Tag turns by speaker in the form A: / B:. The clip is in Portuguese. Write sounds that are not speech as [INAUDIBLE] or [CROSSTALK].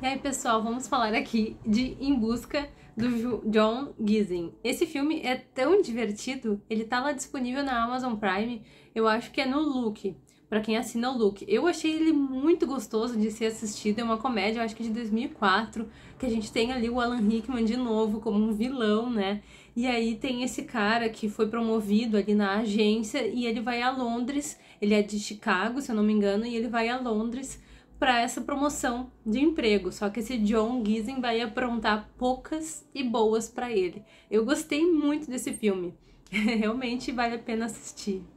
A: E aí, pessoal, vamos falar aqui de Em Busca do John Gissing. Esse filme é tão divertido, ele tá lá disponível na Amazon Prime, eu acho que é no Look, para quem assina o Look. Eu achei ele muito gostoso de ser assistido, é uma comédia, eu acho que de 2004, que a gente tem ali o Alan Rickman de novo como um vilão, né? E aí tem esse cara que foi promovido ali na agência e ele vai a Londres, ele é de Chicago, se eu não me engano, e ele vai a Londres para essa promoção de emprego, só que esse John Gisen vai aprontar poucas e boas para ele. Eu gostei muito desse filme. [LAUGHS] Realmente vale a pena assistir.